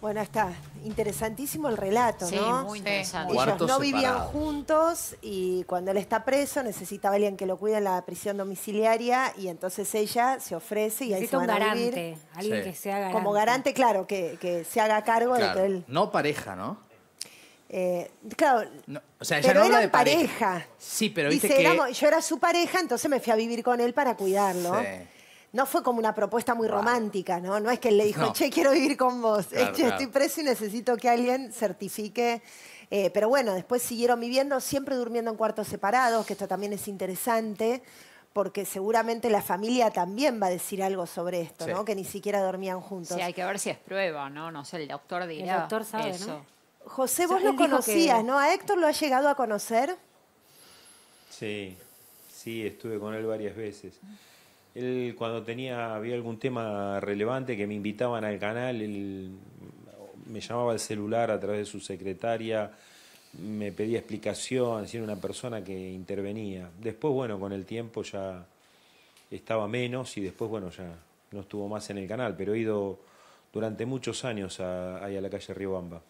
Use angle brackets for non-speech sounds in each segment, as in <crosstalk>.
Bueno, está interesantísimo el relato, ¿no? muy interesante. Ellos no vivían juntos y cuando él está preso necesitaba alguien que lo cuide en la prisión domiciliaria y entonces ella se ofrece y ahí se van a garante, alguien que haga garante. Como garante, claro, que, se haga cargo de él... No pareja, ¿no? Eh, claro, no pareja. Sí, pero que... yo era su pareja, entonces me fui a vivir con él para cuidarlo no fue como una propuesta muy romántica, ¿no? No es que él le dijo, che, quiero vivir con vos. Estoy preso y necesito que alguien certifique. Eh, pero bueno, después siguieron viviendo, siempre durmiendo en cuartos separados, que esto también es interesante, porque seguramente la familia también va a decir algo sobre esto, ¿no? Que ni siquiera dormían juntos. Sí, hay que ver si es prueba, ¿no? No sé, el doctor dirá. El doctor sabe, eso. José, vos lo conocías, ¿no? ¿A Héctor lo has llegado a conocer? Sí, sí, estuve con él varias veces. Él cuando tenía, había algún tema relevante que me invitaban al canal, él me llamaba al celular a través de su secretaria, me pedía explicación, era una persona que intervenía. Después, bueno, con el tiempo ya estaba menos y después, bueno, ya no estuvo más en el canal, pero he ido durante muchos años ahí a la calle Río Bamba.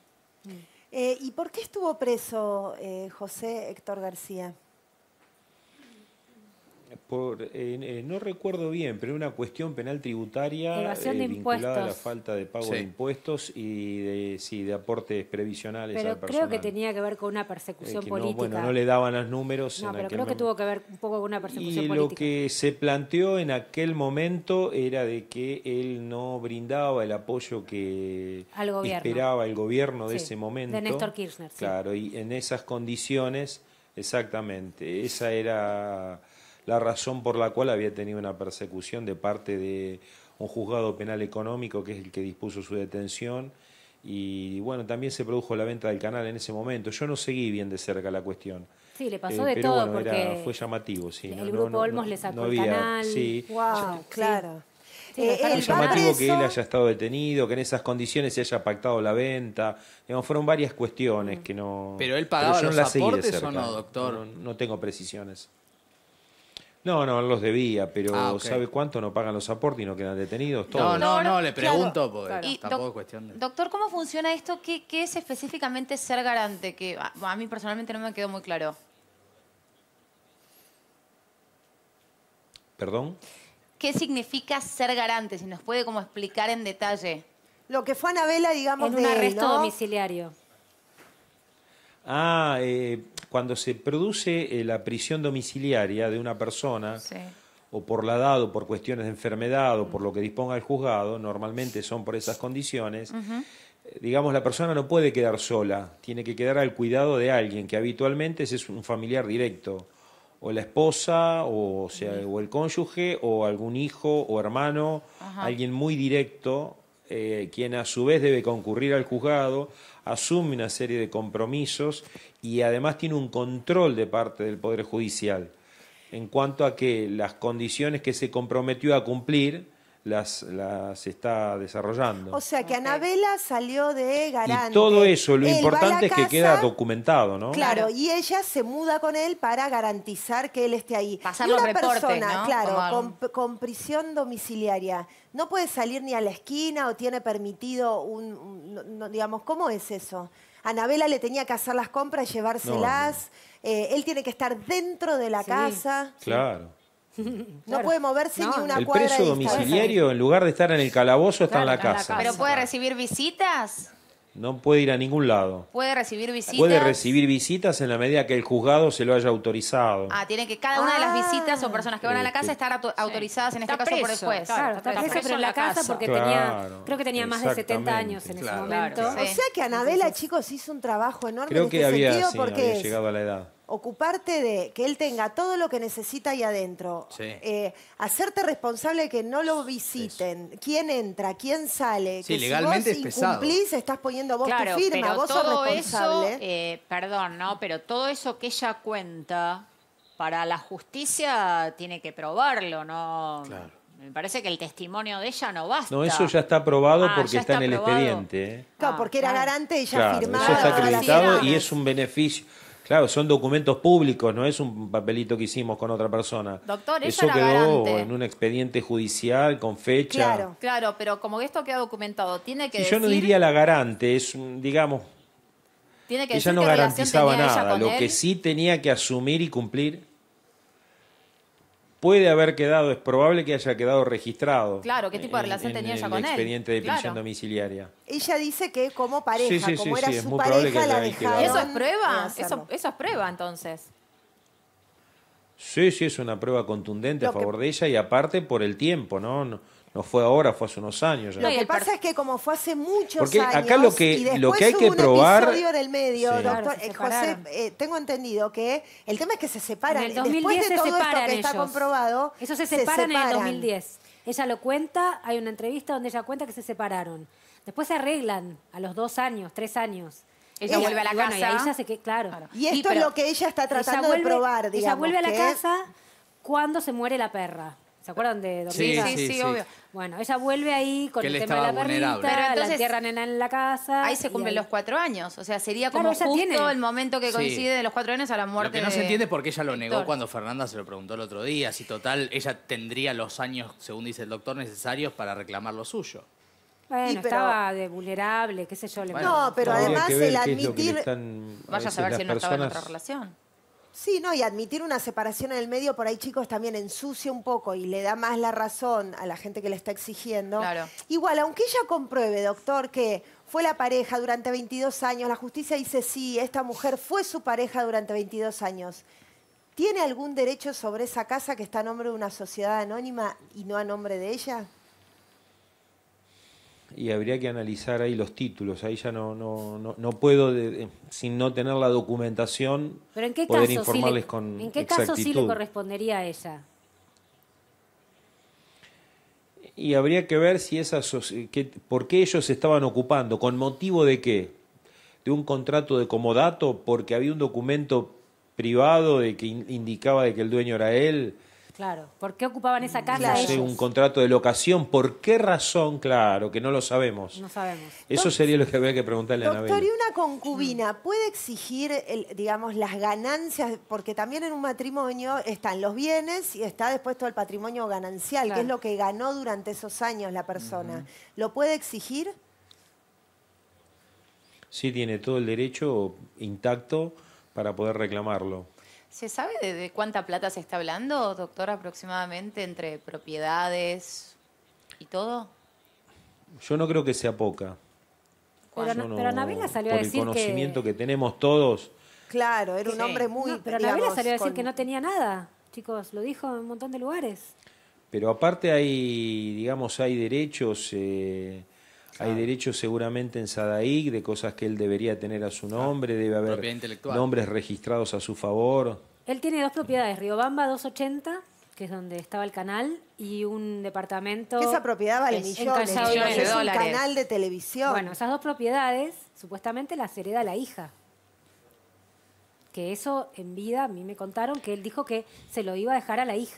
Eh, ¿Y por qué estuvo preso eh, José Héctor García? por eh, no recuerdo bien, pero una cuestión penal tributaria eh, vinculada a la falta de pago de impuestos y de, sí, de aportes previsionales. Pero creo que tenía que ver con una eh, persecución política. No, bueno, no le daban los números. No, pero creo que tuvo que ver un poco con una persecución política. Y lo que se planteó en aquel momento era de que él no brindaba el apoyo que esperaba el gobierno de ese momento. De Néstor Kirchner. sí. Claro, y en esas condiciones, exactamente, esa era la razón por la cual había tenido una persecución de parte de un juzgado penal económico que es el que dispuso su detención. Y bueno, también se produjo la venta del canal en ese momento. Yo no seguí bien de cerca la cuestión. Sí, le pasó eh, de todo. fue llamativo, sí. El grupo Olmos le sacó el canal. Sí. claro. Eh, llamativo que él haya estado detenido, que en esas condiciones se haya pactado la venta. fueron varias cuestiones mm. que no. Pero él pagaba los aportes o no, doctor. no tengo precisiones. No, no, los debía, pero ah, ¿sabe cuánto no pagan los aportes y no quedan detenidos? No, no, no, le pregunto tampoco es cuestión de... Doctor, ¿cómo funciona esto? ¿Qué, es específicamente ser garante? Que a, mí personalmente no me quedó muy claro. ¿Perdón? ¿Qué significa ser garante? Si nos puede como explicar en detalle. Lo que fue Anabela, digamos, En un arresto domiciliario. Ah, cuando se produce eh, la prisión domiciliaria de una persona, o por la edad, o por cuestiones de enfermedad, o por lo que disponga el juzgado, normalmente son por esas condiciones, eh, digamos, la persona no puede quedar sola, tiene que quedar al cuidado de alguien, que habitualmente es un familiar directo, o la esposa, o, sea, o el cónyuge, o algún hijo, o hermano, alguien muy directo, quien a su vez debe concurrir al juzgado asume una serie de compromisos y además tiene un control de parte del Poder Judicial en cuanto a que las condiciones que se comprometió a cumplir, las, está desarrollando. O sea que Anabela salió de Garante. Y todo eso, lo importante es que queda documentado, ¿no? Claro, y ella se muda con él para garantizar que él esté ahí. y una persona, claro, con, prisión domiciliaria, no puede salir ni a la esquina o tiene permitido un, digamos, ¿cómo es eso? Anabela le tenía que hacer las compras, llevárselas. Eh, él tiene que estar dentro de la casa. Claro. <laughs> No puede moverse ni una el El preso domiciliario, en lugar de estar en el calabozo, está en, la casa. Pero puede recibir visitas. No puede ir a ningún lado. Puede recibir visitas. Puede recibir visitas en la medida que el juzgado se lo haya autorizado. Ah, tiene que cada una de las visitas o personas que van a la este, casa estar autorizadas en este caso por el juez. Claro, está, en la casa, porque tenía, creo que tenía más de 70 años en ese momento. O sea que Anabela, chicos, hizo un trabajo enorme creo que este sentido porque había llegado a la edad ocuparte de que él tenga todo lo que necesita ahí adentro, eh, hacerte responsable de que no lo visiten, quién entra, quién sale, sí, legalmente si vos incumplís, estás poniendo vos tu firma, vos todo sos responsable. Eh, perdón, ¿no? Pero todo eso que ella cuenta, para la justicia tiene que probarlo, ¿no? Me parece que el testimonio de ella no basta. No, eso ya está probado ah, porque está, en el expediente. ¿eh? Claro, porque era ah, garante, ella firmaba. Eso está acreditado y es un beneficio. Claro, son documentos públicos, no es un papelito que hicimos con otra persona. Doctor, eso quedó en un expediente judicial con fecha. Claro, claro, pero como esto queda documentado, tiene que. decir... Yo no diría la garante, es, digamos. Tiene que ella no garantizaba nada. lo que sí tenía que asumir y cumplir puede haber quedado, es probable que haya quedado registrado. Claro, ¿qué tipo de relación tenía ella con él? expediente de prisión domiciliaria. Ella dice que como pareja, como era su pareja, la dejaron. ¿Eso es prueba? Eso, es prueba, entonces. Sí, sí, es una prueba contundente a favor de ella y aparte por el tiempo, ¿no? no no fue ahora, fue hace unos años. lo que pasa es que como fue hace muchos Porque años. Acá lo que, y después lo que hay que probar. Un en el medio, doctor, eh, José, eh, tengo entendido que el tema es que se separan. el 2010 después de todo esto que está comprobado. Eso se separan, en el 2010. Ella lo cuenta, hay una entrevista donde ella cuenta que se separaron. Después se arreglan a los dos años, tres años. Ella, vuelve a la casa. Y, ella que, claro. y esto es lo que ella está tratando de probar, digamos. Ella vuelve a la casa cuando se muere la perra. ¿Se acuerdan de dormir? Sí, sí, obvio. Bueno, ella vuelve ahí con el tema de la perrita, entonces, la en la casa. Ahí se cumplen los cuatro años. O sea, sería como justo el momento que coincide de los cuatro años a la muerte. Lo que no se entiende porque ella lo negó cuando Fernanda se lo preguntó el otro día. Si total, ella tendría los años, según dice el doctor, necesarios para reclamar lo suyo. Bueno, estaba de vulnerable, qué sé yo. no, pero además el admitir... Vaya a saber si no estaba en otra relación. Sí, no, y admitir una separación en el medio por ahí, chicos, también ensucia un poco y le da más la razón a la gente que le está exigiendo. Claro. Igual, aunque ella compruebe, doctor, que fue la pareja durante 22 años, la justicia dice sí, esta mujer fue su pareja durante 22 años. ¿Tiene algún derecho sobre esa casa que está a nombre de una sociedad anónima y no a nombre de ella? y habría que analizar ahí los títulos. Ahí ya no, no, no, puedo, sin no tener la documentación, poder informarles ¿En qué caso sí le correspondería a ella? Y habría que ver si esas, por qué ellos estaban ocupando, con motivo de qué, de un contrato de comodato, porque había un documento privado de que indicaba de que el dueño era él Claro, ¿por qué ocupaban esa casa? No un contrato de locación, ¿por qué razón? Claro, que no lo sabemos. No sabemos. Eso sería lo que habría que preguntarle a la Doctor, ¿y una concubina puede exigir, digamos, las ganancias? Porque también en un matrimonio están los bienes y está después todo el patrimonio ganancial, que es lo que ganó durante esos años la persona. ¿Lo puede exigir? Sí, tiene todo el derecho intacto para poder reclamarlo. ¿Se sabe de, cuánta plata se está hablando, doctor, aproximadamente entre propiedades y todo? Yo no creo que sea poca. Pero, Navega salió a decir que... conocimiento que... tenemos todos... Claro, era un hombre muy... pero salió a decir que no tenía nada, chicos. Lo dijo en un montón de lugares. Pero aparte hay, digamos, hay derechos... Eh, hay derechos seguramente en Sadaí, de cosas que él debería tener a su nombre, debe haber nombres registrados a su favor. Él tiene dos propiedades, Riobamba 280, que es donde estaba el canal, y un departamento... Esa propiedad vale millones, es un canal de televisión. Bueno, esas dos propiedades supuestamente las hereda la hija. Que eso en vida a mí me contaron que él dijo que se lo iba a dejar a la hija.